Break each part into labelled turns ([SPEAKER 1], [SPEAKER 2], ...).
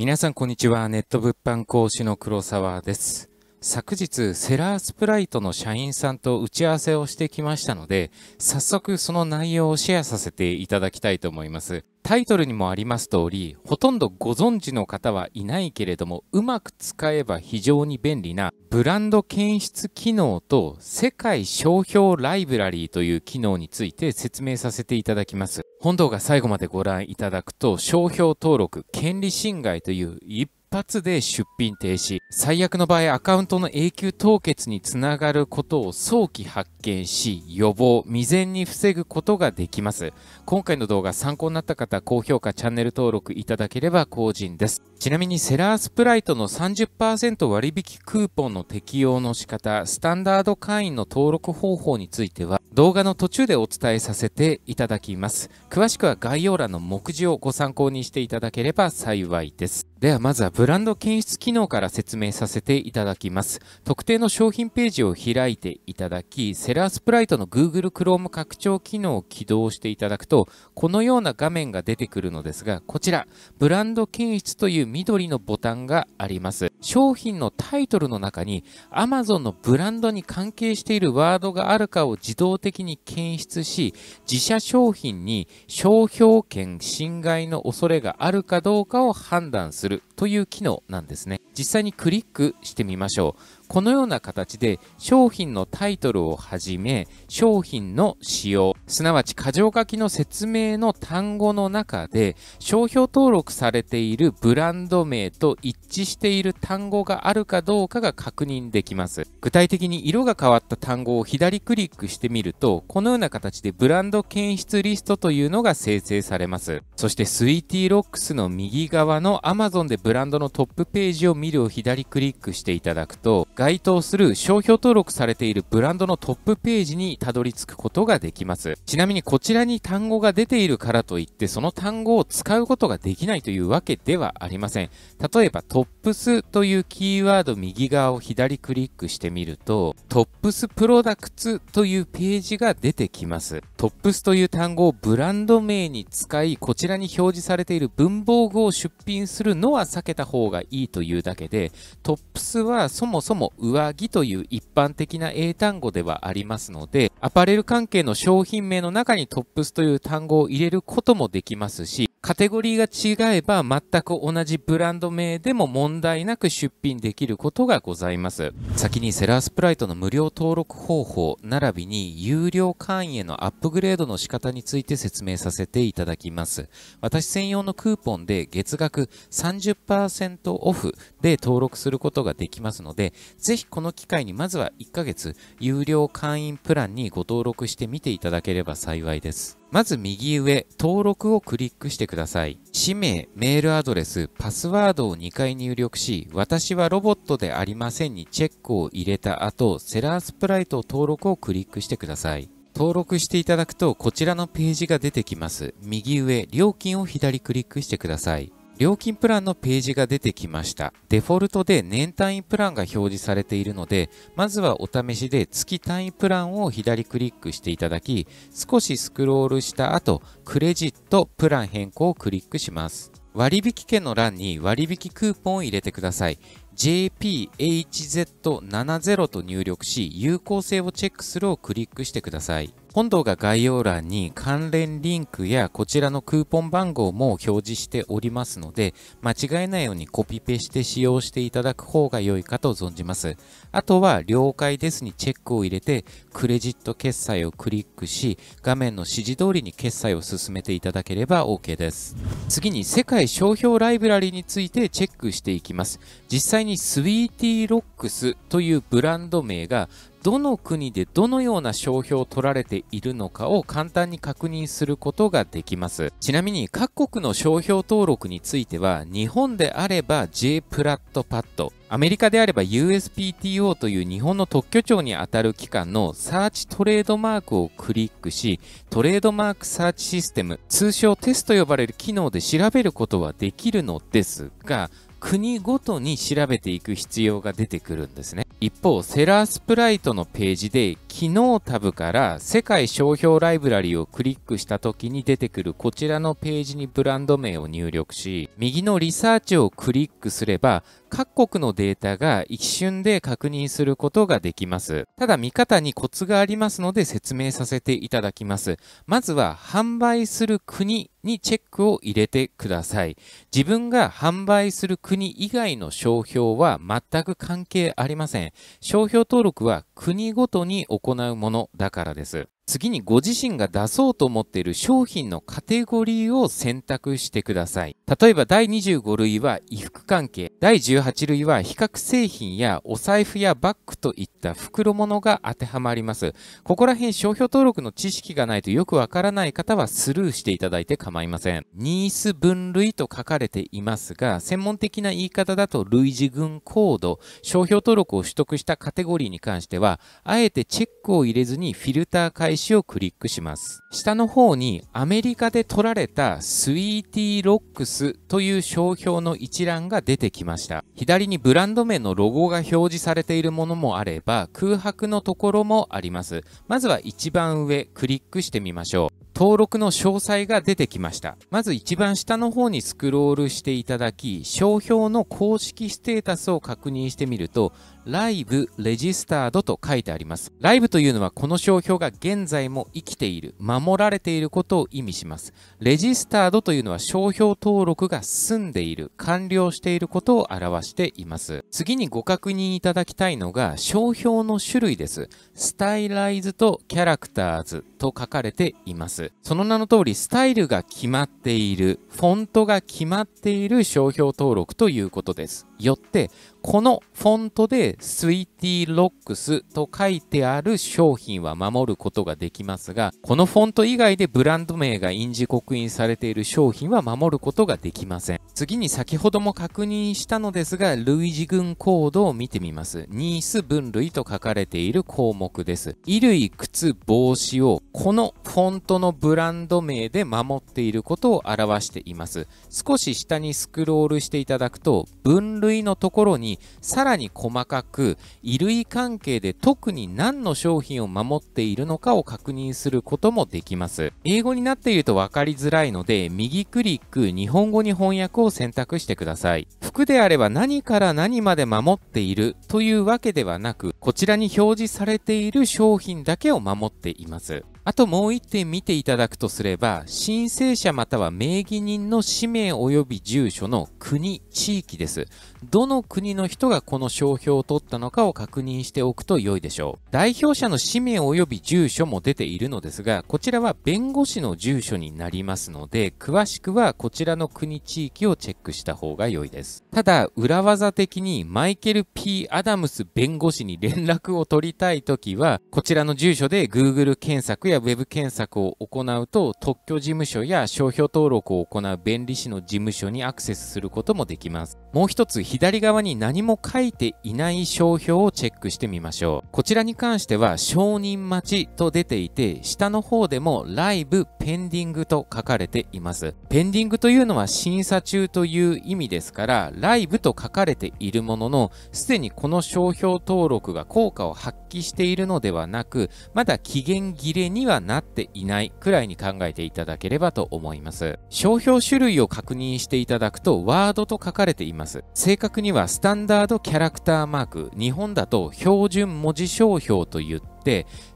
[SPEAKER 1] 皆さんこんにちは。ネット物販講師の黒沢です。昨日、セラースプライトの社員さんと打ち合わせをしてきましたので、早速その内容をシェアさせていただきたいと思います。タイトルにもあります通り、ほとんどご存知の方はいないけれども、うまく使えば非常に便利なブランド検出機能と世界商標ライブラリーという機能について説明させていただきます。本動画最後までご覧いただくと、商標登録、権利侵害という一発で出品停止、最悪の場合アカウントの永久凍結につながることを早期発見し、予防、未然に防ぐことができます。今回の動画参考になった方、高評価、チャンネル登録いただければ幸甚です。ちなみにセラースプライトの30%割引クーポンの適用の仕方、スタンダード会員の登録方法については、動画の途中でお伝えさせていただきます。詳しくは概要欄の目次をご参考にしていただければ幸いです。ではまずはブランド検出機能から説明させていただきます。特定の商品ページを開いていただき、セラースプライトの Google Chrome 拡張機能を起動していただくと、このような画面が出てくるのですが、こちら、ブランド検出という緑のボタンがあります。商品のタイトルの中に Amazon のブランドに関係しているワードがあるかを自動的に検出し、自社商品に商標権侵害の恐れがあるかどうかを判断するという機能なんですね。実際にクリックしてみましょう。このような形で商品のタイトルをはじめ、商品の使用、すなわち箇条書きの説明の単語の中で、商標登録されているブランド名と一致している単語があるかどうかが確認できます。具体的に色が変わった単語を左クリックしてみると、このような形でブランド検出リストというのが生成されます。そしてスイーティーロックスの右側の Amazon でブブランドのトップページを見るを左クリックしていただくと、該当する商標登録されているブランドのトップページにたどり着くことができます。ちなみにこちらに単語が出ているからといって、その単語を使うことができないというわけではありません。例えば、トップスというキーワード右側を左クリックしてみると、トップスプロダクツというページが出てきます。トップスという単語をブランド名に使い、こちらに表示されている文房具を出品するのは避避けた方がいいというだけで、トップスはそもそも上着という一般的な英単語ではありますので、アパレル関係の商品名の中にトップスという単語を入れることもできますし、カテゴリーが違えば全く同じブランド名でも問題なく出品できることがございます。先にセラースプライトの無料登録方法並びに有料会員へのアップグレードの仕方について説明させていただきます。私専用のクーポンで月額30%オフで登録することができますので、ぜひこの機会にまずは1ヶ月有料会員プランにご登録してみていただければ幸いです。まず右上、登録をクリックしてください。氏名、メールアドレス、パスワードを2回入力し、私はロボットでありませんにチェックを入れた後、セラースプライト登録をクリックしてください。登録していただくと、こちらのページが出てきます。右上、料金を左クリックしてください。料金プランのページが出てきました。デフォルトで年単位プランが表示されているので、まずはお試しで月単位プランを左クリックしていただき、少しスクロールした後、クレジットプラン変更をクリックします。割引券の欄に割引クーポンを入れてください。JPHZ70 と入力し、有効性をチェックするをクリックしてください。本動画概要欄に関連リンクやこちらのクーポン番号も表示しておりますので、間違えないようにコピペして使用していただく方が良いかと存じます。あとは、了解ですにチェックを入れて、クレジット決済をクリックし、画面の指示通りに決済を進めていただければ OK です。次に、世界商標ライブラリについてチェックしていきます。実際にスイーティーロックスというブランド名がどの国でどのような商標を取られているのかを簡単に確認することができます。ちなみに各国の商標登録については、日本であれば J プラットパッド、アメリカであれば USPTO という日本の特許庁にあたる機関のサーチトレードマークをクリックし、トレードマークサーチシステム、通称テスと呼ばれる機能で調べることはできるのですが、国ごとに調べていく必要が出てくるんですね。一方セラースプライトのページで昨日タブから世界商標ライブラリをクリックした時に出てくるこちらのページにブランド名を入力し、右のリサーチをクリックすれば、各国のデータが一瞬で確認することができます。ただ見方にコツがありますので説明させていただきます。まずは販売する国にチェックを入れてください。自分が販売する国以外の商標は全く関係ありません。商標登録は国ごとに行行うものだからです。次にご自身が出そうと思っている商品のカテゴリーを選択してください。例えば第25類は衣服関係、第18類は比較製品やお財布やバッグといった袋物が当てはまります。ここら辺商標登録の知識がないとよくわからない方はスルーしていただいて構いません。ニース分類と書かれていますが、専門的な言い方だと類似群コード、商標登録を取得したカテゴリーに関しては、あえてチェックを入れずにフィルター開始子をクリックします。下の方にアメリカで取られたスイーティーロックスという商標の一覧が出てきました。左にブランド名のロゴが表示されているものもあれば空白のところもあります。まずは一番上クリックしてみましょう。登録の詳細が出てきました。まず一番下の方にスクロールしていただき、商標の公式ステータスを確認してみると、ライブレジスタードと書いてあります。ライブというのはこの商標が現在も生きている、守られていることを意味します。レジスタードというのは商標登録が済んでいる、完了していることを表しています。次にご確認いただきたいのが商標の種類です。スタイライズとキャラクターズと書かれています。その名の通りスタイルが決まっている、フォントが決まっている商標登録ということです。よって、このフォントでスイティーロックスと書いてある商品は守ることができますが、このフォント以外でブランド名が印字刻印されている商品は守ることができません。次に先ほども確認したのですが、類似群コードを見てみます。ニース分類と書かれている項目です。衣類、靴、帽子をこのフォントのブランド名で守っていることを表しています。少し下にスクロールしていただくと、分類のところににさらに細かく衣類関係で特に何の商品を守っているのかを確認することもできます。英語になっていると分かりづらいので右クリック日本語に翻訳を選択してください。であれば何から何まで守っているというわけではなく、こちらに表示されている商品だけを守っています。あともう一点見ていただくとすれば、申請者または名義人の氏名及び住所の国、地域です。どの国の人がこの商標を取ったのかを確認しておくと良いでしょう。代表者の氏名及び住所も出ているのですが、こちらは弁護士の住所になりますので、詳しくはこちらの国、地域をチェックした方が良いです。ただ、裏技的にマイケル P. アダムス弁護士に連絡を取りたいときは、こちらの住所で Google 検索や Web 検索を行うと、特許事務所や商標登録を行う弁理士の事務所にアクセスすることもできます。もう一つ、左側に何も書いていない商標をチェックしてみましょう。こちらに関しては、承認待ちと出ていて、下の方でもライブペンディングと書かれています。ペンディングというのは審査中という意味ですから、ライブと書かれているものの、すでにこの商標登録が効果を発揮しているのではなく、まだ期限切れにはなっていないくらいに考えていただければと思います。商標種類を確認していただくと、ワードと書かれています。正確にはスタンダードキャラクターマーク、日本だと標準文字商標と言って、、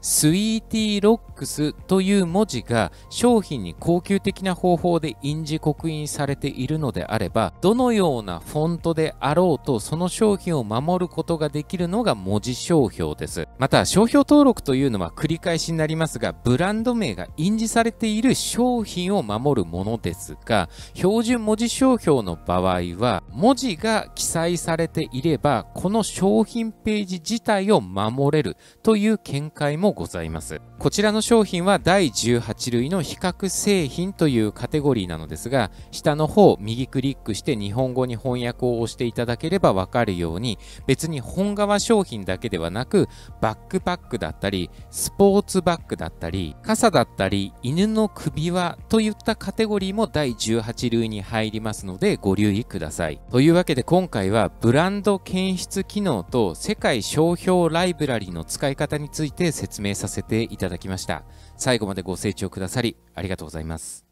[SPEAKER 1] スイーティーロックスという文字が商品に恒久的な方法で印字刻印されているのであれば、どのようなフォントであろうとその商品を守ることができるのが文字商標です。また、商標登録というのは繰り返しになりますが、ブランド名が印字されている商品を守るものですが、標準文字商標の場合は、文字が記載されていれば、この商品ページ自体を守れるという権見解もございます。こちらの商品は第18類の比較製品というカテゴリーなのですが、下の方右クリックして日本語に翻訳を押していただければわかるように、別に本革商品だけではなく、バックパックだったり、スポーツバッグだったり、傘だったり、犬の首輪といったカテゴリーも第18類に入りますのでご留意ください。というわけで今回はブランド検出機能と世界商標ライブラリの使い方についてついて説明させていただきました。最後までご清聴くださりありがとうございます。